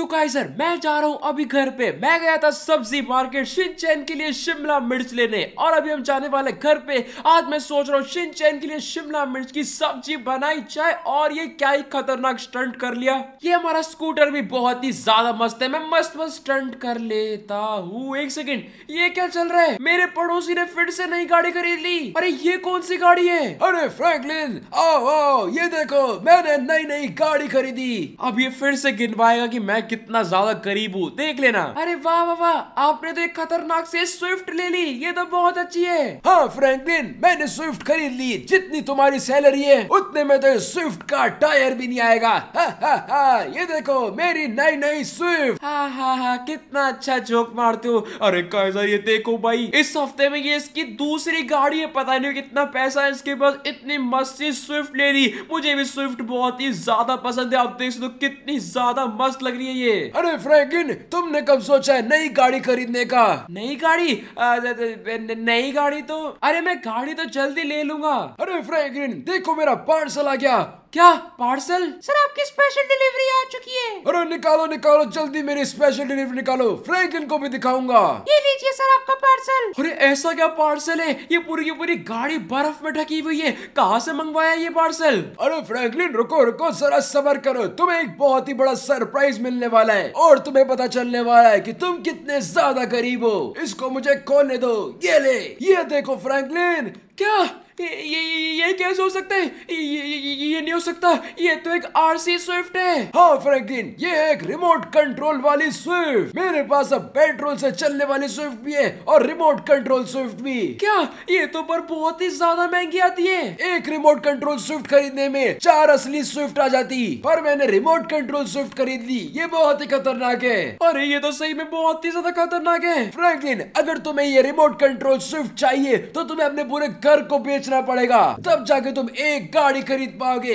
तो काइजर मैं जा रहा हूँ अभी घर पे मैं गया था सब्जी मार्केट शिनचैन के लिए शिमला मिर्च लेने और अभी हम जाने वाले घर पे आज मैं सोच रहा हूँ शिनचैन के लिए शिमला मिर्च की सब्जी बनाई जाए और ये क्या ही खतरनाक स्टंट कर लिया ये हमारा स्कूटर भी बहुत ही ज्यादा मस्त है मैं मस्त मस्त स्टंट कर लेता हूँ एक सेकेंड ये क्या चल रहा है मेरे पड़ोसी ने फिर से नई गाड़ी खरीद ली अरे ये कौन सी गाड़ी है अरे फ्रेंकलिन ये देखो मैंने नई नई गाड़ी खरीदी अब ये फिर से गिनवाएगा की मैं कितना ज्यादा करीब हूँ देख लेना अरे वाह वाह वाह आपने तो एक खतरनाक से स्विफ्ट ले ली ये तो बहुत अच्छी है हाँ फ्रैंकलिन मैंने स्विफ्ट खरीद ली जितनी तुम्हारी सैलरी है उतने में तो स्विफ्ट का टायर भी नहीं आएगा हा, हा, हा, ये देखो मेरी नई नई स्विफ्ट हाँ हाँ हाँ कितना अच्छा जोक मारते हो अरे कैसा ये देखो भाई इस हफ्ते में ये इसकी दूसरी गाड़ी है पता नहीं कितना पैसा है इसके पास इतनी मस्त स्विफ्ट ले ली मुझे भी स्विफ्ट बहुत ही ज्यादा पसंद है आप देख सकते हो कितनी ज्यादा मस्त लग रही है चाहिए अरे फ्रैंकलिन तुमने कब सोचा है नई गाड़ी खरीदने का नई गाड़ी नई गाड़ी तो अरे मैं गाड़ी तो जल्दी ले लूंगा अरे फ्रैंकलिन देखो मेरा पार्सल आ गया क्या पार्सल सर आपकी स्पेशल डिलीवरी आ चुकी है अरे निकालो निकालो जल्दी मेरी स्पेशल डिलीवरी निकालो फ्रैंकलिन को भी दिखाऊंगा ये लीजिए सर आपका पार्सल अरे ऐसा क्या पार्सल है ये पूरी की पूरी गाड़ी बर्फ में ढकी हुई है कहाँ से मंगवाया ये पार्सल अरे फ्रैंकलिन रुको रुको जरा सबर करो तुम्हें एक बहुत ही बड़ा सरप्राइज मिलने वाला है और तुम्हें पता चलने वाला है की तुम कितने ज्यादा गरीब हो इसको मुझे खोलने दो ये ले ये देखो फ्रैंकलिन क्या ये ये कैसे हो सकता है ये ये, ये नहीं हो सकता ये तो एक आरसी स्विफ्ट है हाँ फ्रैंकलिन ये एक रिमोट कंट्रोल वाली स्विफ्ट मेरे पास अब पेट्रोल से चलने वाली स्विफ्ट भी है और रिमोट कंट्रोल स्विफ्ट भी क्या ये तो पर बहुत ही ज्यादा महंगी आती है एक रिमोट कंट्रोल स्विफ्ट खरीदने में चार असली स्विफ्ट आ जाती पर मैंने रिमोट कंट्रोल स्विफ्ट खरीद ली ये बहुत ही खतरनाक है अरे ये तो सही में बहुत ही ज्यादा खतरनाक है फ्रैंकलिन अगर तुम्हें ये रिमोट कंट्रोल स्विफ्ट चाहिए तो तुम्हें अपने पूरे घर को बेच बेचना पड़ेगा तब जाके तुम एक गाड़ी खरीद पाओगे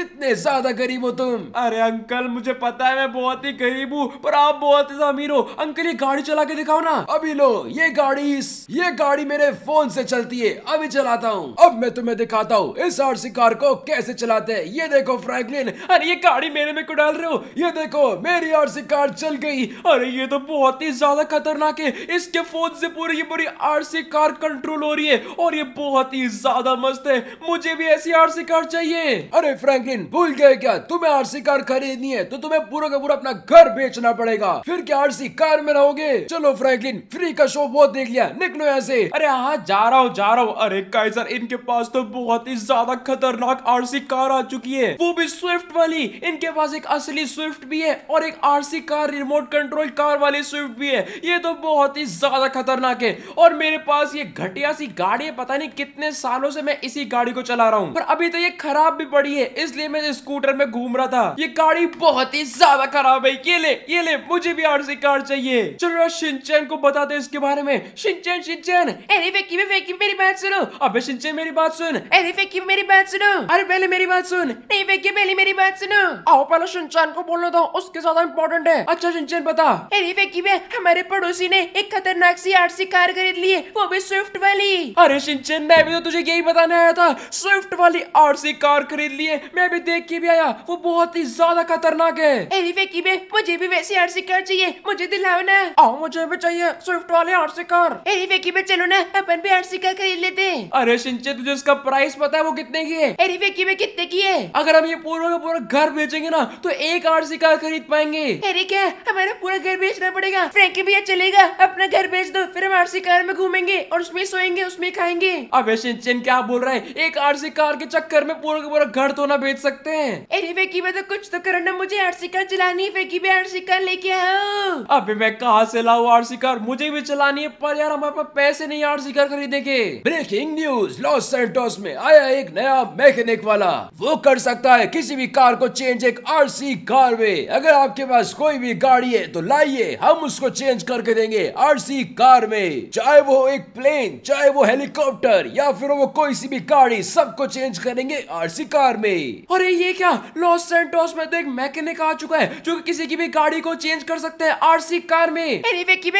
इतने ज्यादा गरीब हो तुम अरे अंकल मुझे पता है मैं बहुत ही गरीब हूँ पर आप बहुत ही अमीर हो अंकल ये गाड़ी चला के दिखाओ ना अभी लो ये गाड़ी ये गाड़ी मेरे फोन से चलती है अभी चलाता हूँ अब मैं तुम्हें दिखाता हूँ इस आरसी कार को कैसे चलाते हैं ये देखो फ्रैंकलिन अरे ये गाड़ी मेरे में को डाल रहे हो ये देखो मेरी आरसी कार चल गई अरे ये तो बहुत ही ज्यादा खतरनाक है इसके फोन से पूरी की पूरी आरसी कार कंट्रोल हो रही है और ये बहुत ही ज्यादा मस्त है मुझे भी ऐसी आरसी कार चाहिए अरे फ्रैंकलिन भूल गए क्या तुम्हें आरसी कार खरीदनी है तो तुम्हें पूरा का पूरा अपना घर बेचना पड़ेगा फिर क्या आरसी कार में रहोगे चलो फ्रैंकलिन फ्री का शो बहुत देख लिया निकलो यहाँ से अरे हाँ जा रहा हूँ जा रहा हूँ अरे काइजर इनके पास तो बहुत ही ज्यादा खतरनाक आरसी कार आ चुकी है वो भी स्विफ्ट वाली इनके पास एक असली स्विफ्ट भी है और एक RC car remote control car वाली स्विफ्ट भी है ये तो बहुत ही ज्यादा खतरनाक है और मेरे पास ये घटिया सी गाड़ी पता नहीं कितने सालों से मैं इसी गाड़ी को चला रहा हूँ पर अभी तो ये खराब भी पड़ी है इसलिए मैं स्कूटर में घूम रहा था ये गाड़ी बहुत ही ज्यादा खराब है ये ले ये ले मुझे भी आरसी कार चाहिए चलो सिंचन को बता दे इसके बारे में सिंचन सिंचन अरे फेंकी में फेंकी मेरी बात सुनो अबे सिंचन मेरी बात सुन अरे फेंकी मेरी बात सुनो अरे पहले मेरी बात सुन नहीं फेंकी पहले मेरी बात सुनो आओ पहले सिंचन को बोलना था उसके ज्यादा इम्पोर्टेंट है अच्छा सिंचन बता अरे फेंकी में हमारे पड़ोसी ने एक खतरनाक सी आरसी कार खरीद ली है वो भी स्विफ्ट वाली अरे शिनचैन मैं भी तो तुझे यही बताने आया था स्विफ्ट वाली आरसी कार खरीद लिए मैं भी देख के भी आया वो बहुत ही ज्यादा खतरनाक है अरे मुझे भी वैसी आरसी कार चाहिए मुझे दिलावना है आओ हाँ, मुझे भी चाहिए स्विफ्ट वाली आरसी कार अरे चलो ना अपन भी आरसी कार खरीद लेते हैं अरे सिंचे तुझे इसका प्राइस पता है वो कितने की है अरे फेकी बे कितने की है अगर हम ये पूरा का पूरा घर बेचेंगे ना तो एक आरसी कार खरीद पाएंगे अरे क्या हमारा पूरा घर बेचना पड़ेगा फ्रेंकी भैया चलेगा अपना घर बेच दो फिर हम आरसी कार में घूमेंगे और उसमें सोएंगे उसमें खाएंगे जाएंगे अब शिनचैन क्या बोल रहा है एक आरसी कार के चक्कर में पूरा पूरा घर तो ना बेच सकते हैं अरे फेकी में तो कुछ तो करना ना मुझे आरसी कार चलानी है फेकी भी आरसी कार लेके आओ अबे मैं कहा से लाऊ आरसी कार मुझे भी चलानी है पर यार हमारे पास पैसे नहीं आरसी कार खरीदने के ब्रेकिंग न्यूज लॉस सेंटोस में आया एक नया मैकेनिक वाला वो कर सकता है किसी भी कार को चेंज एक आरसी कार में अगर आपके पास कोई भी गाड़ी है तो लाइए हम उसको चेंज करके देंगे आरसी कार में चाहे वो एक प्लेन चाहे वो हेलीकॉप्टर हेलीकॉप्टर या फिर वो कोई सी भी गाड़ी सबको चेंज करेंगे आरसी कार में अरे ये क्या लॉस सेंटोस में तो एक मैकेनिक आ चुका है जो कि किसी की भी गाड़ी को चेंज कर सकते है आरसी कार में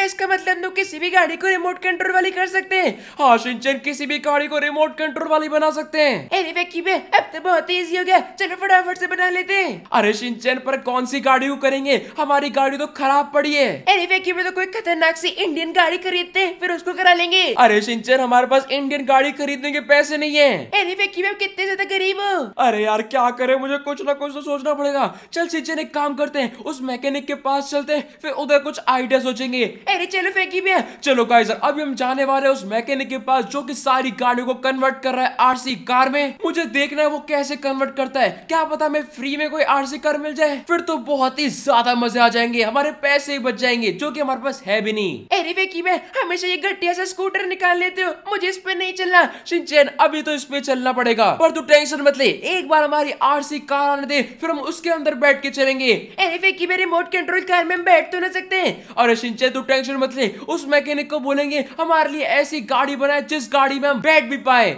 इसका मतलब तो किसी भी गाड़ी को रिमोट कंट्रोल वाली कर सकते हैं हाँ सिंचन किसी भी गाड़ी को रिमोट कंट्रोल वाली बना सकते हैं अरे वे की अब तो बहुत ईजी हो गया चलो फटाफट से बना लेते हैं अरे सिंचन पर कौन सी गाड़ी को करेंगे हमारी गाड़ी तो खराब पड़ी है अरे की तो कोई खतरनाक सी इंडियन गाड़ी खरीदते फिर उसको करा लेंगे अरे सिंचन हमारे पास इंडियन गाड़ी खरीदने के पैसे नहीं है अरे कितने ज्यादा गरीब हूँ अरे यार क्या करे मुझे कुछ ना कुछ तो सोचना पड़ेगा चल सीजन एक काम करते हैं उस मैकेनिक के पास चलते हैं फिर उधर कुछ आइडिया सोचेंगे अरे चलो फेंकी भी चलो गाइस अभी हम जाने वाले हैं उस मैकेनिक के पास जो कि सारी गाड़ियों को कन्वर्ट कर रहा है आरसी कार में मुझे देखना है वो कैसे कन्वर्ट करता है क्या पता हमें फ्री में कोई आरसी कार मिल जाए फिर तो बहुत ही ज्यादा मजे आ जाएंगे हमारे पैसे ही बच जाएंगे जो की हमारे पास है भी नहीं अरे फेंकी हमेशा ये घटिया सा स्कूटर निकाल लेते हो मुझे इस पे नहीं चलना सिंचन अभी तो इस पे चलना पड़ेगा पर तू टेंशन मत ले एक बार हमारी आरसी कार आने दे फिर हम उसके अंदर बैठ के चलेंगे रिमोट कंट्रोल कार में बैठ तो ना सकते हैं अरे शिनचैन तू टेंशन मत ले उस मैकेनिक को बोलेंगे हमारे लिए ऐसी गाड़ी बनाए जिस गाड़ी में हम बैठ भी पाए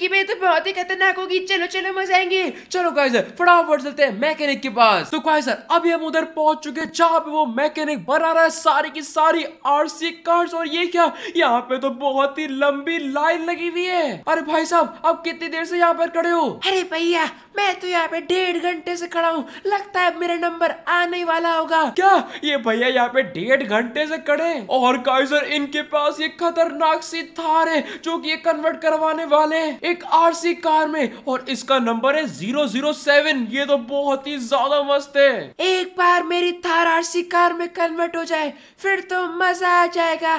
की तो बहुत ही खतरनाक होगी चलो चलो मजा आएंगे चलो गाइजर फटाफट चलते हैं मैकेनिक के पास तो सर अभी हम उधर पहुंच चुके हैं जहाँ पे वो मैकेनिक बना रहा है सारी की सारी आरसी कार्स और ये क्या यहाँ पे तो बहुत ही लंबी लाइन लाइन लगी हुई है अरे भाई साहब आप कितनी देर से यहाँ पर खड़े हो अरे भैया मैं तो यहाँ पे डेढ़ घंटे से खड़ा हूँ लगता है मेरा नंबर आने वाला होगा क्या ये भैया यहाँ पे डेढ़ घंटे से खड़े और काइजर इनके पास ये खतरनाक सी थार है जो कि ये कन्वर्ट करवाने वाले हैं एक आरसी कार में और इसका नंबर है जीरो जीरो सेवन ये तो बहुत ही ज्यादा मस्त है एक बार मेरी थार आरसी कार में कन्वर्ट हो जाए फिर तो मजा आ जाएगा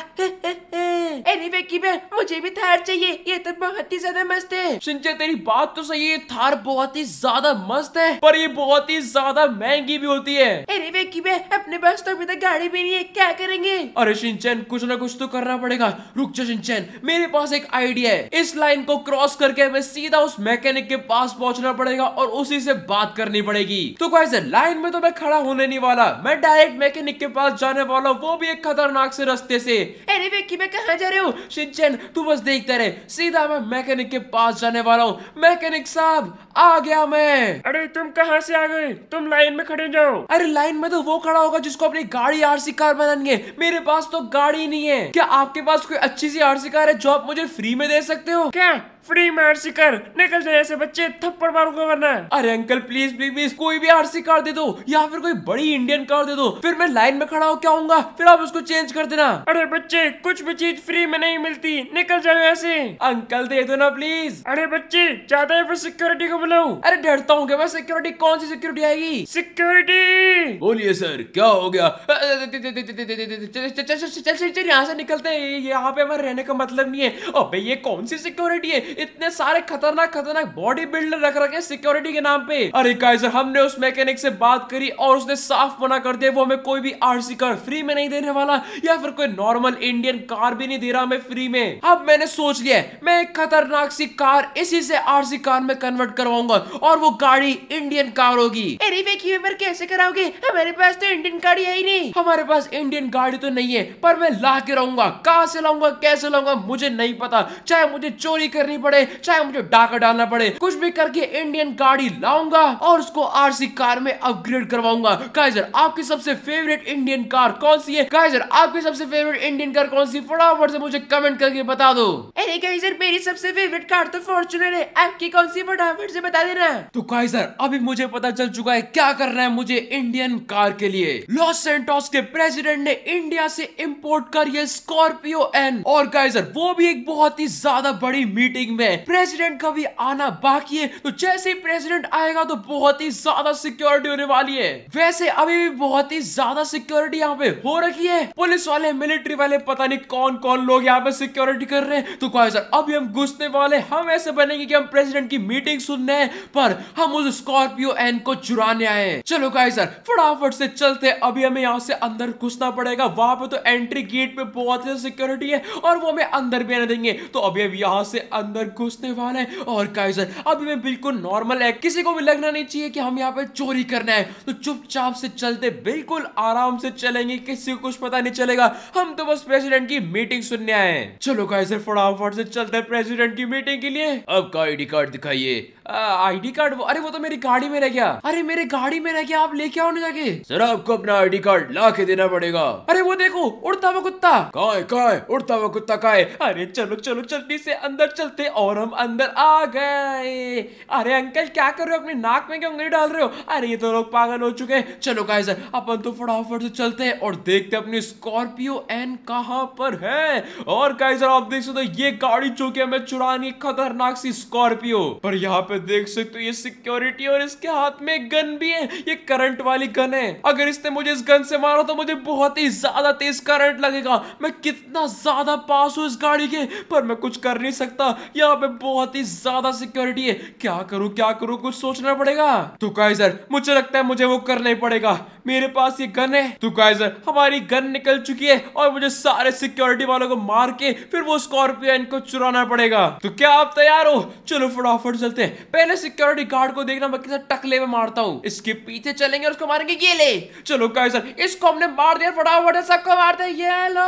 एनीवे की मुझे भी थार चाहिए ये तो बहुत ही ज्यादा मस्त है सिंचे तेरी बात तो सही है थार बहुत ही ज्यादा मस्त है पर ये बहुत ही ज्यादा महंगी भी होती है अरे वेकी बे अपने पास तो अभी तक गाड़ी भी नहीं है क्या करेंगे अरे सिंचन कुछ ना कुछ तो करना पड़ेगा रुक जा सिंचन मेरे पास एक आइडिया है इस लाइन को क्रॉस करके हमें सीधा उस मैकेनिक के पास पहुँचना पड़ेगा और उसी से बात करनी पड़ेगी तो कैसे लाइन में तो मैं खड़ा होने नहीं वाला मैं डायरेक्ट मैकेनिक के पास जाने वाला वो भी एक खतरनाक से रास्ते से अरे वेकी मैं कहा जा रहे हो सिंचन तू बस देखते रहे सीधा मैं मैकेनिक के पास जाने वाला हूँ मैकेनिक साहब आ गया आया मैं अरे तुम कहाँ से आ गए तुम लाइन में खड़े जाओ अरे लाइन में तो वो खड़ा होगा जिसको अपनी गाड़ी आरसी कार बनानी है मेरे पास तो गाड़ी नहीं है क्या आपके पास कोई अच्छी सी आरसी कार है जो आप मुझे फ्री में दे सकते हो क्या फ्री में आरसी कर निकल जाए ऐसे बच्चे थप्पड़ मारूंगा वरना अरे अंकल प्लीज प्लीज प्लीज कोई भी आरसी कार दे दो या फिर कोई बड़ी इंडियन कार दे दो फिर मैं लाइन में खड़ा क्या हूँ फिर आप उसको चेंज कर देना अरे बच्चे कुछ भी चीज फ्री में नहीं मिलती निकल जाओ ऐसे अंकल दे दो ना प्लीज अरे बच्चे ज्यादा है फिर सिक्योरिटी को बुलाऊ अरे डरता हूँ क्या सिक्योरिटी कौन सी सिक्योरिटी आएगी सिक्योरिटी बोलिए सर क्या हो गया चल चल चल यहाँ से निकलते हैं यहाँ पे हमारे रहने का मतलब नहीं है अबे ये कौन सी सिक्योरिटी है इतने सारे खतरनाक खतरनाक बॉडी बिल्डर रख रखे सिक्योरिटी के नाम पे अरे काइजर हमने उस मैकेनिक से बात करी और उसने साफ मना कर दिया वो हमें कोई भी आरसी कार फ्री में नहीं देने वाला या फिर कोई नॉर्मल इंडियन कार भी नहीं दे रहा हमें फ्री में अब मैंने सोच लिया मैं एक खतरनाक सी कार इसी से सी कार में कन्वर्ट करवाऊंगा और वो गाड़ी इंडियन कार होगी कैसे कराओगे हमारे पास तो इंडियन गाड़ी है ही नहीं हमारे पास इंडियन गाड़ी तो नहीं है पर मैं ला के रहूंगा कहा से लाऊंगा कैसे लाऊंगा मुझे नहीं पता चाहे मुझे चोरी करनी पड़े चाहे मुझे डाका डालना पड़े कुछ भी करके इंडियन गाड़ी लाऊंगा और उसको आर कार में अपग्रेड करवाऊंगा काइजर आपकी सबसे फेवरेट इंडियन कार कौन सी है काइजर आपकी सबसे फेवरेट इंडियन कार कौन सी फटाफट से मुझे कमेंट करके बता दो अरे गाइजर मेरी सबसे फेवरेट कार तो फॉर्चुनर है आपकी कौन सी फटाफट से बता देना तो काइजर अभी मुझे पता चल चुका है क्या करना है मुझे इंडियन कार के लिए लॉस सेंटोस के प्रेसिडेंट ने इंडिया से इम्पोर्ट कर है स्कॉर्पियो एन और काइजर वो भी एक बहुत ही ज्यादा बड़ी मीटिंग मीटिंग में प्रेसिडेंट का भी आना बाकी है तो जैसे ही प्रेसिडेंट आएगा तो बहुत ही ज्यादा सिक्योरिटी होने वाली है वैसे अभी भी बहुत ही ज्यादा सिक्योरिटी यहाँ पे हो रखी है पुलिस वाले मिलिट्री वाले पता नहीं कौन कौन लोग यहाँ पे सिक्योरिटी कर रहे हैं तो कहा सर अभी हम घुसने वाले हम ऐसे बनेंगे कि हम प्रेसिडेंट की मीटिंग सुनने हैं पर हम उस स्कॉर्पियो एन को चुराने आए चलो कहा सर फटाफट से चलते अभी हमें यहाँ से अंदर घुसना पड़ेगा वहां पे तो एंट्री गेट पे बहुत ज्यादा सिक्योरिटी है और वो हमें अंदर भी आने देंगे तो अभी अब यहाँ से अंदर अंदर घुसने वाले और काइजर अब में बिल्कुल नॉर्मल है किसी को भी लगना नहीं चाहिए कि हम यहाँ पे चोरी करना है तो चुपचाप से चलते बिल्कुल आराम से चलेंगे किसी को कुछ पता नहीं चलेगा हम तो बस प्रेसिडेंट की मीटिंग सुनने आए चलो काइजर फटाफट से चलते प्रेसिडेंट की मीटिंग के लिए अब का आईडी कार्ड दिखाइए आईडी कार्ड अरे वो तो मेरी गाड़ी में रह गया अरे मेरे गाड़ी में रह गया आप लेके आओ ना जाके सर आपको अपना आईडी कार्ड ला के देना पड़ेगा अरे वो देखो उड़ता हुआ कुत्ता कहा है कहा है उड़ता हुआ कुत्ता कहा है अरे चलो चलो जल्दी से अंदर चलते और हम अंदर आ गए अरे अंकल क्या कर रहे हो अपने नाक में क्या उंगली डाल रहे हो अरे ये तो लोग पागल हो चुके हैं चलो कहा सर अपन तो फटाफट से चलते हैं और देखते हैं अपनी स्कॉर्पियो एन कहा पर है और सर आप देख सकते हो ये गाड़ी चुके हमें चुरानी खतरनाक सी स्कॉर्पियो पर यहाँ पे देख सकते हो ये सिक्योरिटी और इसके हाथ में एक गन भी है ये करंट वाली गन है अगर इसने मुझे इस गन से मारा तो मुझे बहुत ही ज्यादा तेज करंट लगेगा मैं कितना ज्यादा पास हूँ इस गाड़ी के पर मैं कुछ कर नहीं सकता यहाँ पे बहुत ही ज्यादा सिक्योरिटी है क्या करूँ क्या करूँ कुछ सोचना पड़ेगा तो काइजर मुझे लगता है मुझे वो करना ही पड़ेगा मेरे पास ये गन है तो काइजर हमारी गन निकल चुकी है और मुझे सारे सिक्योरिटी वालों को मार के फिर वो स्कॉर्पियो इनको चुराना पड़ेगा तो क्या आप तैयार हो चलो फटाफट चलते हैं पहले सिक्योरिटी गार्ड को देखना मैं किसे टकले में मारता हूँ इसके पीछे चलेंगे और उसको मारेंगे ये ले चलो कायसर इसको हमने मार दिया फटाफट सबको मारते ये लो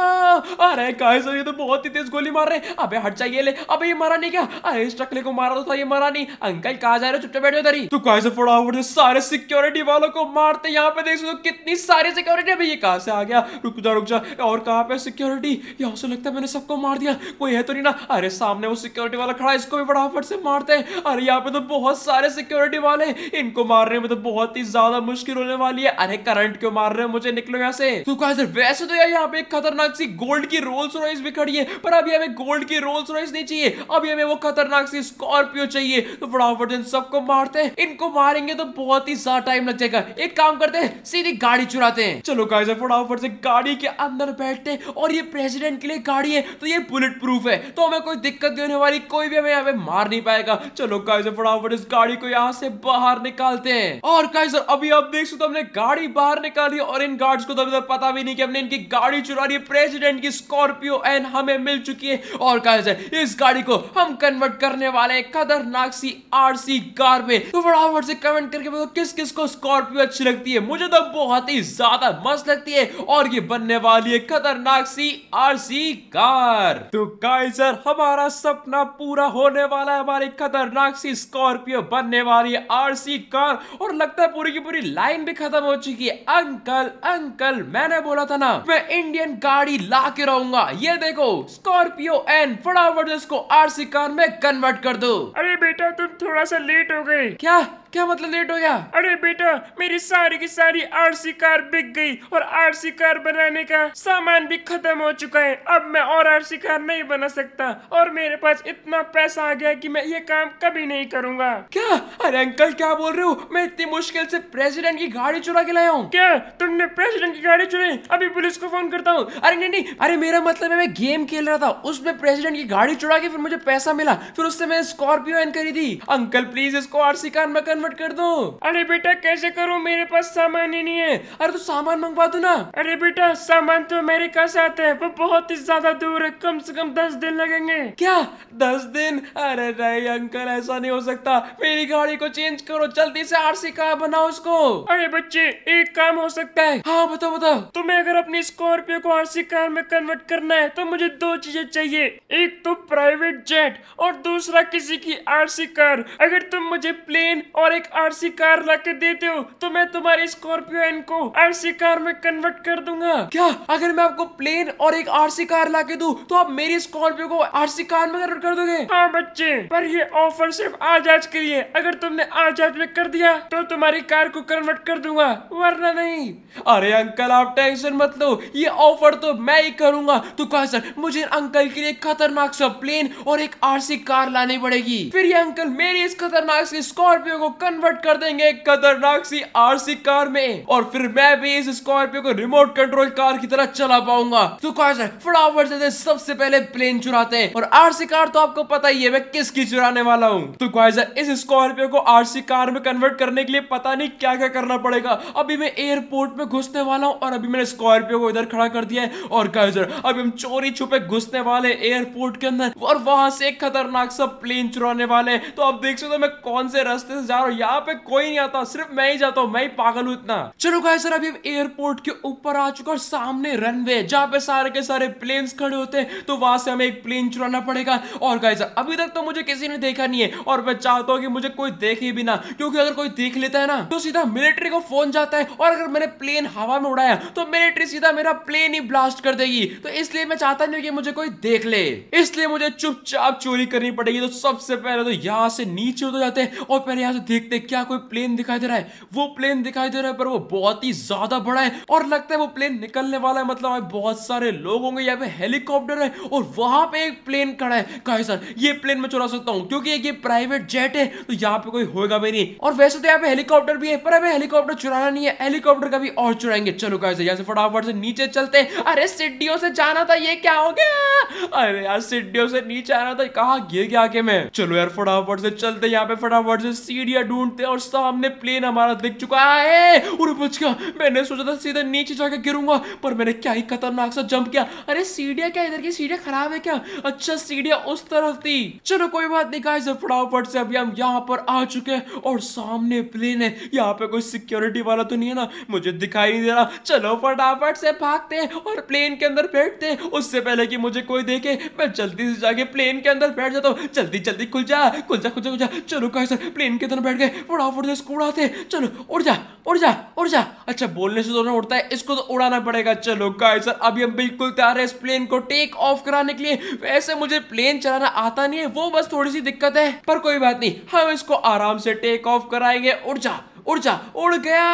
अरे कायसर ये तो बहुत ही तेज गोली मार रहे अबे हट जाइए ले अबे ये मरा नहीं क्या अरे इस टकले को मारा तो था ये मरा नहीं अंकल कहा जा रहे हो चुपचाप बैठे उधर ही तो कायसर फटाफट सारे सिक्योरिटी वालों को मारते यहाँ पे देख सकते कितनी सारी सिक्योरिटी अभी ये कहा से आ गया रुक जा रुक जा और कहा पे सिक्योरिटी यहाँ से लगता है मैंने सबको मार दिया कोई है तो नहीं ना अरे सामने वो सिक्योरिटी वाला खड़ा इसको भी फटाफट से मारते हैं अरे यहाँ पे में मतलब तो बहुत सारे सिक्योरिटी वाले इनको मारने में तो बहुत ही ज्यादा मुश्किल होने वाली है अरे करंट क्यों मार रहे हो मुझे निकलो यहाँ से तो कहा वैसे तो यार यहाँ पे खतरनाक सी गोल्ड की रोल्स रॉइस भी खड़ी है पर अभी हमें गोल्ड की रोल्स रॉइस नहीं चाहिए अभी हमें वो खतरनाक सी स्कॉर्पियो चाहिए तो फटाफट इन सबको मारते हैं इनको मारेंगे तो बहुत ही ज्यादा टाइम लग जाएगा एक काम करते हैं सीधी गाड़ी चुराते हैं चलो गाइजर फटाफट से गाड़ी के अंदर बैठते हैं और ये प्रेसिडेंट के लिए गाड़ी है तो ये बुलेट प्रूफ है तो हमें कोई दिक्कत नहीं होने वाली कोई भी हमें यहाँ पे मार नहीं पाएगा चलो कहा चलते फटाफट इस गाड़ी को यहाँ से बाहर निकालते हैं और गाइस अभी आप देख सकते हमने गाड़ी बाहर निकाली और इन गार्ड्स को तो अभी तक पता भी नहीं कि हमने इनकी गाड़ी चुरा रही है प्रेसिडेंट की स्कॉर्पियो एन हमें मिल चुकी है और गाइस इस गाड़ी को हम कन्वर्ट करने वाले हैं खतरनाक सी आरसी कार में तो फटाफट से कमेंट करके बताओ किस किस को स्कॉर्पियो अच्छी लगती है मुझे तो बहुत ही ज्यादा मस्त लगती है और ये बनने वाली है खतरनाक सी आरसी कार तो गाइस हमारा सपना पूरा होने वाला है हमारी खतरनाक सी स्कॉर्पियो बनने वाली आरसी कार और लगता है पूरी की पूरी लाइन भी खत्म हो चुकी है अंकल अंकल मैंने बोला था ना मैं इंडियन गाड़ी ला के रहूंगा ये देखो स्कॉर्पियो एन फटाफट इसको आरसी कार में कन्वर्ट कर दो अरे बेटा तुम थोड़ा सा लेट हो गए क्या क्या मतलब लेट हो गया अरे बेटा मेरी सारी की सारी आरसी कार बिक गई और आरसी कार बनाने का सामान भी खत्म हो चुका है अब मैं और आरसी कार नहीं बना सकता और मेरे पास इतना पैसा आ गया कि मैं ये काम कभी नहीं करूंगा क्या अरे अंकल क्या बोल रहे हो मैं इतनी मुश्किल से प्रेसिडेंट की गाड़ी चुरा के लाया हूँ क्या तुमने प्रेसिडेंट की गाड़ी चुराई अभी पुलिस को फोन करता हूँ अरे नहीं नहीं अरे मेरा मतलब है मैं गेम खेल रहा था उसमें प्रेसिडेंट की गाड़ी चुरा के फिर मुझे पैसा मिला फिर उससे मैंने स्कॉर्पियो एन करी थी अंकल प्लीज इसको आरसी कार में कन्वर्ट कर दो अरे बेटा कैसे करो मेरे पास सामान ही नहीं है अरे तू तो सामान मंगवा दो ना अरे बेटा सामान तो अमेरिका से आते हैं वो बहुत ही ज्यादा दूर है कम से कम दस दिन लगेंगे क्या दस दिन अरे नहीं अंकल ऐसा नहीं हो सकता मेरी गाड़ी को चेंज करो जल्दी से सी कार बनाओ उसको अरे बच्चे एक काम हो सकता है हाँ बताओ बताओ तुम्हें अगर अपनी स्कॉर्पियो को आरसी कार में कन्वर्ट करना है तो मुझे दो चीजें चाहिए एक तो प्राइवेट जेट और दूसरा किसी की आर सी कार अगर तुम मुझे प्लेन और और एक आरसी कार ला के देते हो तो मैं तुम्हारी स्कॉर्पियो एन को आरसी कार में कन्वर्ट कर दूंगा क्या अगर मैं आपको प्लेन और एक आरसी कार ला के दू तो आप मेरे स्कॉर्पियो को आरसी कार में कन्वर्ट कर दोगे हाँ बच्चे पर ये ऑफर सिर्फ आज आज के लिए अगर तुमने आज आज में कर दिया तो तुम्हारी कार को कन्वर्ट कर दूंगा वरना नहीं अरे अंकल आप टेंशन मत लो ये ऑफर तो मैं ही करूंगा तो कहा सर मुझे अंकल के लिए खतरनाक सा प्लेन और एक आरसी कार लानी पड़ेगी फिर ये अंकल मेरी इस खतरनाक स्कॉर्पियो को कन्वर्ट कर देंगे खतरनाक सी आरसी कार में और फिर मैं भी इस स्कॉर्पियो को रिमोट कंट्रोल कार की तरह चला पाऊंगा तो फटाफट से सबसे पहले प्लेन चुराते हैं और आरसी कार तो आपको पता ही है मैं किसकी चुराने वाला हूँ तो क्वाइजर इस स्कॉर्पियो को आरसी कार में कन्वर्ट करने के लिए पता नहीं क्या क्या करना पड़ेगा अभी मैं एयरपोर्ट में घुसने वाला हूँ और अभी मैंने स्कॉर्पियो को इधर खड़ा कर दिया है और क्वाइजर अभी हम चोरी छुपे घुसने वाले एयरपोर्ट के अंदर और वहां से एक खतरनाक सा प्लेन चुराने वाले तो आप देख सकते हो मैं कौन से रास्ते से जा रहा हूँ और यहाँ पे कोई नहीं आता सिर्फ मैं ही जाता हूँ मैं ही पागल हूँ इतना चलो गाय सर अभी एयरपोर्ट के ऊपर आ चुका और सामने रनवे जहाँ पे सारे के सारे प्लेन खड़े होते हैं तो वहां से हमें एक प्लेन चुराना पड़ेगा और गाय सर अभी तक तो मुझे किसी ने देखा नहीं है और मैं चाहता हूँ कि मुझे कोई देखे भी ना क्योंकि अगर कोई देख लेता है ना तो सीधा मिलिट्री को फोन जाता है और अगर मैंने प्लेन हवा में उड़ाया तो मिलिट्री सीधा मेरा प्लेन ही ब्लास्ट कर देगी तो इसलिए मैं चाहता नहीं कि मुझे कोई देख ले इसलिए मुझे चुपचाप चोरी करनी पड़ेगी तो सबसे पहले तो यहाँ से नीचे उतर जाते हैं और पहले यहाँ से देख देखते हैं क्या कोई प्लेन दिखाई दे रहा है वो प्लेन दिखाई दे रहा है पर वो बहुत ही ज्यादा बड़ा है और लगता है वो प्लेन निकलने वाला है मतलब बहुत सारे लोग होंगे यहाँ पे हेलीकॉप्टर है और वहां पे एक प्लेन खड़ा है कहा सर ये प्लेन में चुरा सकता हूँ क्योंकि एक ये प्राइवेट जेट है तो यहाँ पे कोई होगा भी नहीं और वैसे तो यहाँ पे हेलीकॉप्टर भी है पर अभी हेलीकॉप्टर चुराना नहीं है हेलीकॉप्टर का भी और चुराएंगे चलो कहा यहाँ से फटाफट से नीचे चलते अरे सिड्डियों से जाना था ये क्या हो गया अरे यार सिड्डियों से नीचे आना था कहा गिर गया आके मैं चलो यार फटाफट से चलते यहाँ पे फटाफट से सीढ़िया ढूंढते और सामने प्लेन हमारा दिख चुका है और बच गया मैंने सोचा था सीधा नीचे जाकर गिरूंगा पर मैंने क्या ही खतरनाक सा जंप किया अरे सीढ़िया क्या इधर की सीढ़िया खराब है क्या अच्छा सीढ़िया उस तरफ थी चलो कोई बात नहीं गाइस फटाफट से अभी हम यहाँ पर आ चुके हैं और सामने प्लेन है यहाँ पे कोई सिक्योरिटी वाला तो नहीं है ना मुझे दिखाई नहीं दे रहा चलो फटाफट से भागते हैं और प्लेन के अंदर बैठते हैं उससे पहले कि मुझे कोई देखे मैं जल्दी से जाके प्लेन के अंदर बैठ जाता हूँ जल्दी जल्दी खुल जा खुल जा खुल जा खुल जा चलो गाइस प्लेन के अंदर बैठ गए फटाफट से इसको उड़ाते चलो उड़ जा उड़ जा उड़ जा अच्छा बोलने से दोनों तो उड़ता है इसको तो उड़ाना पड़ेगा चलो गाइस सर अभी हम बिल्कुल तैयार है इस प्लेन को टेक ऑफ कराने के लिए वैसे मुझे प्लेन चलाना आता नहीं है वो बस थोड़ी सी दिक्कत है पर कोई बात नहीं हम इसको आराम से टेक ऑफ कराएंगे उड़ जा उड़ जा उड़ गया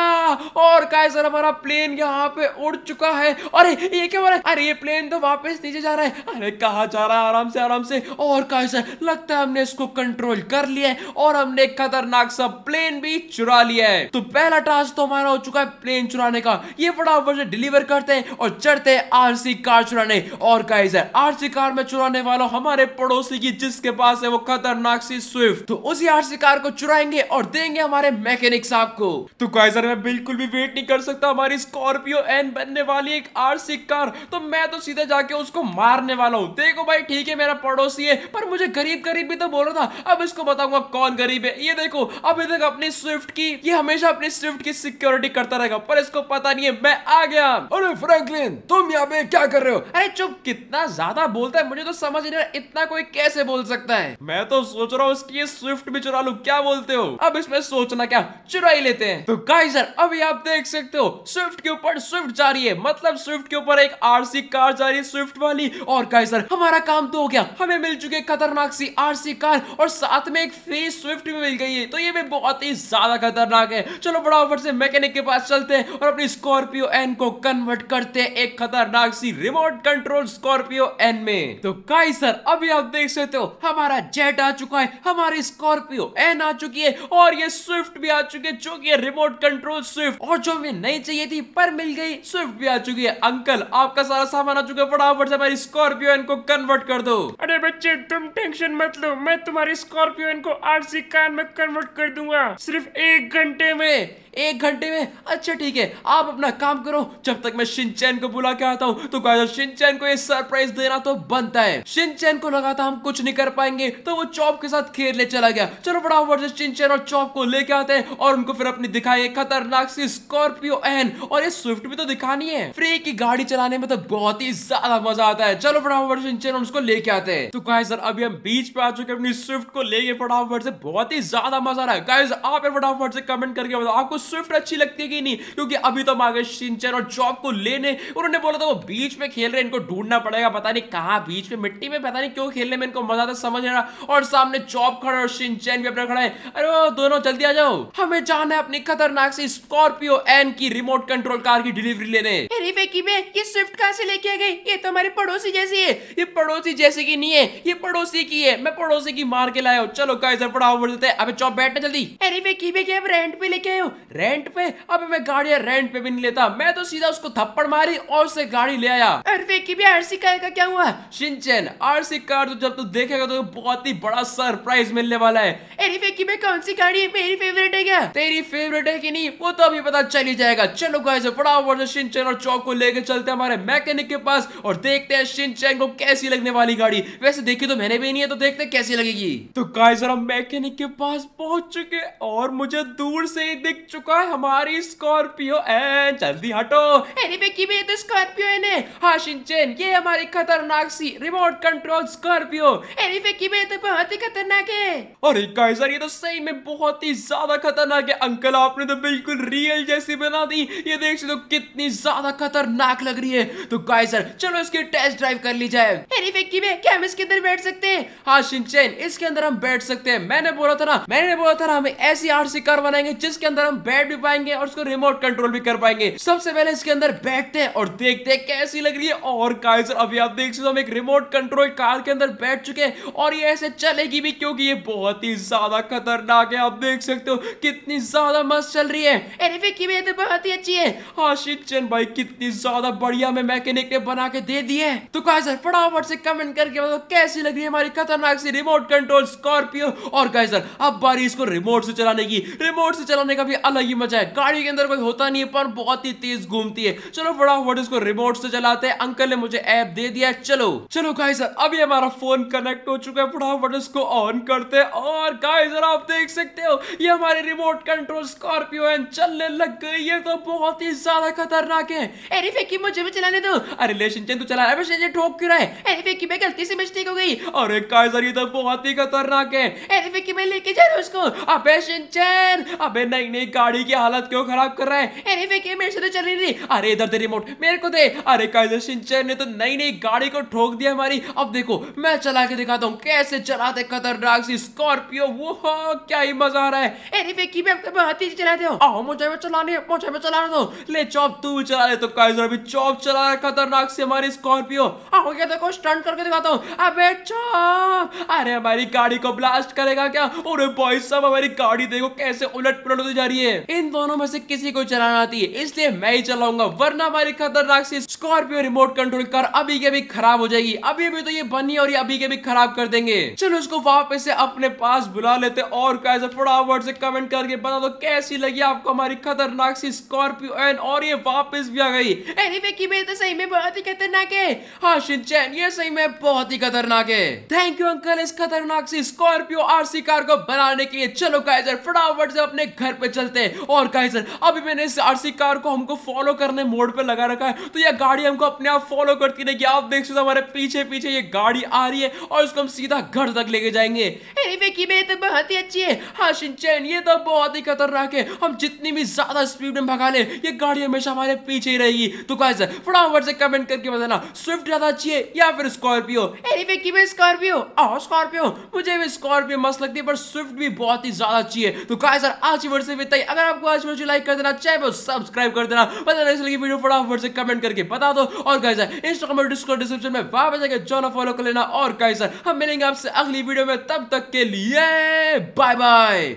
और कायसर हमारा प्लेन यहाँ पे उड़ चुका है अरे ये क्या हो रहा है अरे ये प्लेन तो वापस नीचे जा रहा है अरे कहा जा रहा है आराम से आराम से और कायसर लगता है हमने इसको कंट्रोल कर लिया है और हमने खतरनाक सा प्लेन भी चुरा लिया है तो पहला टास्क तो हमारा हो चुका है प्लेन चुराने का ये फटाफट से डिलीवर करते हैं और चढ़ते हैं आरसी कार चुराने और कायसर आरसी कार में चुराने वाला हमारे पड़ोसी की जिसके पास है वो खतरनाक सी स्विफ्ट तो उसी आरसी कार को चुराएंगे और देंगे हमारे मैकेनिक साहब आपको तो गाइजर मैं बिल्कुल भी वेट नहीं कर सकता हमारी स्कॉर्पियो एन बनने वाली एक आर सी कार तो मैं तो सीधे जाके उसको मारने वाला हूँ देखो भाई ठीक है मेरा पड़ोसी है पर मुझे गरीब गरीब भी तो बोल रहा था अब इसको बताऊंगा कौन गरीब है ये देखो अभी तक अपनी स्विफ्ट की ये हमेशा अपनी स्विफ्ट की सिक्योरिटी करता रहेगा पर इसको पता नहीं है मैं आ गया अरे फ्रैंकलिन तुम यहाँ पे क्या कर रहे हो अरे चुप कितना ज्यादा बोलता है मुझे तो समझ नहीं इतना कोई कैसे बोल सकता है मैं तो सोच रहा हूँ इसकी स्विफ्ट भी चुरा लू क्या बोलते हो अब इसमें सोचना क्या चुरा करवा ही लेते हैं तो गाइजर अभी आप देख सकते हो स्विफ्ट के ऊपर स्विफ्ट जा रही है मतलब स्विफ्ट के ऊपर एक आरसी कार जा रही है स्विफ्ट वाली और गाइजर हमारा काम तो हो गया हमें मिल चुके खतरनाक सी आरसी कार और साथ में एक फ्री स्विफ्ट भी मिल गई है तो ये भी बहुत ही ज्यादा खतरनाक है चलो बड़ा ऊपर से मैकेनिक के पास चलते हैं और अपनी स्कॉर्पियो एन को कन्वर्ट करते हैं एक खतरनाक सी रिमोट कंट्रोल स्कॉर्पियो एन में तो गाइजर अभी आप देख सकते हो हमारा जेट आ चुका है हमारी स्कॉर्पियो एन आ चुकी है और ये स्विफ्ट भी आ चुकी है चुकी है रिमोट कंट्रोल स्विफ्ट और जो हमें नहीं चाहिए थी पर मिल गई स्विफ्ट भी आ चुकी है अंकल आपका सारा सामान आ चुका है फटाफट से हमारी स्कॉर्पियो इनको कन्वर्ट कर दो अरे बच्चे तुम टेंशन मत लो मैं तुम्हारी स्कॉर्पियो इनको आरसी कार में कन्वर्ट कर दूंगा सिर्फ एक घंटे में एक घंटे में अच्छा ठीक है आप अपना काम करो जब तक मैं शिनचैन को बुला के आता हूँ तो शिनचैन को ये सरप्राइज देना तो बनता है शिनचैन को लगा था हम कुछ नहीं कर पाएंगे तो वो चॉप के साथ खेलने चला गया चलो बड़ा शिनचैन और चॉप को लेके आते हैं और उनको फिर अपनी दिखाई खतरनाक सी स्कॉर्पियो एन और ये स्विफ्ट भी तो दिखानी है फ्री की गाड़ी चलाने में तो बहुत ही ज्यादा मजा आता है चलो फटाफट से इंजन उसको लेके आते हैं तो गाइस सर अभी हम बीच पे आ चुके हैं अपनी स्विफ्ट को लेके फटाफट से बहुत ही ज्यादा मजा आ रहा है गाइस आप फटाफट से कमेंट करके बताओ आपको स्विफ्ट अच्छी लगती है कि नहीं क्योंकि अभी तो मांगे सिंचन और जॉब को लेने उन्होंने बोला था वो बीच में खेल रहे इनको ढूंढना पड़ेगा पता नहीं कहाँ बीच में मिट्टी में पता नहीं क्यों खेलने में इनको मजा आता समझ रहा और सामने जॉब खड़ा और सिंचन भी अपना खड़ा है अरे दोनों जल्दी आ जाओ हमें जाना है अपनी खतरनाक से स्कॉर्पियो एन की रिमोट कंट्रोल कार की डिलीवरी लेने अरे में ये स्विफ्ट कहाँ से लेके गई ये तो हमारे पड़ोसी जैसी है ये पड़ोसी जैसे की नहीं है ये पड़ोसी की है मैं पड़ोसी की मार के लाया हूँ चलो कैसे पड़ा देते हैं अबे चौप बैठना जल्दी अरे फेकी में क्या रेंट पे लेके आयो रेंट पे अब मैं गाड़िया रेंट पे भी नहीं लेता मैं तो सीधा उसको थप्पड़ मारी और उससे गाड़ी ले आया अरे फेकी में आरसी कार का क्या हुआ सिंचन आरसी कार तो जब तू देखेगा तो बहुत ही बड़ा सरप्राइज मिलने वाला है अरे फेकी में कौन सी गाड़ी है मेरी फेवरेट है क्या मेरी फेवरेट है कि नहीं वो तो अभी पता चल ही जाएगा चलो गाइस फटाफट शिनचैन और चौक को लेकर चलते हैं हमारे मैकेनिक के पास और देखते हैं शिनचैन को कैसी लगने वाली गाड़ी वैसे देखी तो मैंने भी नहीं है तो देखते कैसी लगेगी तो गाइस हम मैकेनिक के पास पहुंच चुके और मुझे दूर से ही दिख चुका है हमारी स्कॉर्पियो एंड जल्दी हटो अरे बेकी तो स्कॉर्पियो है ने हां शिनचैन ये हमारी खतरनाक सी रिमोट कंट्रोल स्कॉर्पियो अरे बेकी तो बहुत ही खतरनाक है और ये तो सही में बहुत ही ज्यादा खतरनाक है अंकल आपने तो बिल्कुल रियल जैसी बना दी ये देख सकते हो तो कितनी ज्यादा खतरनाक लग रही है तो गाय सर चलो इसकी टेस्ट ड्राइव कर ली जाए में क्या हम इसके अंदर बैठ सकते हैं हाँ इसके अंदर हम बैठ सकते हैं मैंने बोला था ना मैंने बोला था ना हमें ऐसी कार बनाएंगे जिसके अंदर हम बैठ भी पाएंगे और उसको रिमोट कंट्रोल भी कर पाएंगे सबसे पहले इसके अंदर बैठते हैं और देखते हैं कैसी लग रही है और काइजर अभी आप देख सकते हम एक रिमोट कंट्रोल कार के अंदर बैठ चुके हैं और ये ऐसे चलेगी भी क्योंकि ये बहुत ही ज्यादा खतरनाक है आप देख सकते हो कितनी ज्यादा मस्त चल रही है एनिवे की भी तो बहुत ही अच्छी है हाँ शिक्षण भाई कितनी ज्यादा बढ़िया में मैकेनिक ने बना के दे दी है तो गाइस सर फटाफट से कमेंट करके बताओ कैसी लग रही है हमारी खतरनाक सी रिमोट कंट्रोल स्कॉर्पियो और गाइस सर अब बारी इसको रिमोट से चलाने की रिमोट से चलाने का भी अलग ही मजा है गाड़ी के अंदर कोई होता नहीं है पर बहुत ही तेज घूमती है चलो फटाफट इसको रिमोट से चलाते हैं अंकल ने मुझे ऐप दे दिया चलो चलो गाइस सर अभी हमारा फोन कनेक्ट हो चुका है फटाफट इसको ऑन करते हैं और गाइस सर आप देख सकते हो ये हमारे रिमोट का कंट्रोल स्कॉर्पियो चलने लग गई ये तो बहुत ही ज्यादा खतरनाक है अरे फेकी मुझे भी चलाने दो अरे लेशन शिनचैन तू तो चला रहा है शिनचैन ठोक क्यों रहा है अरे फेकी मैं गलती से मिस्टेक हो गई अरे काइजर ये तो बहुत ही खतरनाक है अरे फेकी मैं लेके जा रहा हूं उसको अबे शिनचैन अबे नहीं नहीं गाड़ी की हालत क्यों खराब कर रहा है अरे फेकी मेरे से तो चल रही अरे इधर दे रिमोट मेरे को दे अरे काइजर शिनचैन ने तो नई नई गाड़ी को ठोक दिया हमारी अब देखो मैं चला के दिखाता हूं कैसे चलाते खतरनाक सी स्कॉर्पियो वो क्या ही मजा आ रहा है अरे फेकी मैं मैं हथीज चलाते हो आओ मुझे भी चलाने मुझे भी चलाने दो ले चॉप तू भी चला ले तो अभी चॉप चला रहा है खतरनाक से हमारी स्कॉर्पियो आओ देखो स्टंट करके दिखाता अबे चॉप अच्छा। अरे हमारी गाड़ी को ब्लास्ट करेगा क्या अरे भाई साहब हमारी गाड़ी देखो कैसे उलट पुलट होती जा रही है इन दोनों में से किसी को चलाना आती है इसलिए मैं ही चलाऊंगा वरना हमारी खतरनाक सी स्कॉर्पियो रिमोट कंट्रोल कर अभी के भी खराब हो जाएगी अभी भी तो ये बनी और ये अभी के खराब कर देंगे चलो इसको वापस से अपने पास बुला लेते और कैसे फटाफट से कमेंट करके बता मतलब दो कैसी लगी आपको हमारी खतरनाक सी स्कॉर्पियो एन और ये वापस भी आ गई अरे की भाई तो सही में बहुत ही खतरनाक है हाँ शिनचैन ये सही में बहुत ही खतरनाक है थैंक यू अंकल इस खतरनाक सी स्कॉर्पियो आरसी कार को बनाने के लिए चलो काइजर फटाफट से अपने घर पे चलते हैं और काइजर अभी मैंने इस आरसी कार को हमको फॉलो करने मोड पे लगा रखा है तो यह गाड़ी हमको अपने आप फॉलो करती रहेगी आप देख सकते हमारे पीछे पीछे ये गाड़ी आ रही है और इसको हम सीधा घर तक लेके जाएंगे अरे विकी भाई तो बहुत ही अच्छी है हाँ शिनचैन ये तो बहुत ही खतरनाक है हम जितनी भी ज्यादा स्पीड में भगा ले ये गाड़ी हमेशा हमारे पीछे ही रहेगी तो गाइस फटाफट से कमेंट करके बताना स्विफ्ट ज्यादा अच्छी है या फिर स्कॉर्पियो एनीवे की भी स्कॉर्पियो आओ स्कॉर्पियो मुझे भी स्कॉर्पियो मस्त लगती है पर स्विफ्ट भी बहुत ही ज्यादा अच्छी है तो गाइस यार आज की वीडियो से बताइए अगर आपको आज वीडियो लाइक कर देना चाहे चाहिए तो सब्सक्राइब कर देना पता नहीं लगी वीडियो फटाफट से कमेंट करके बता दो और गाइस इंस्टाग्राम और डिस्कॉर्ड डिस्क्रिप्शन में वापस जाकर जॉन फॉलो कर लेना और गाइस हम मिलेंगे आपसे अगली वीडियो में तब तक के लिए बाय बाय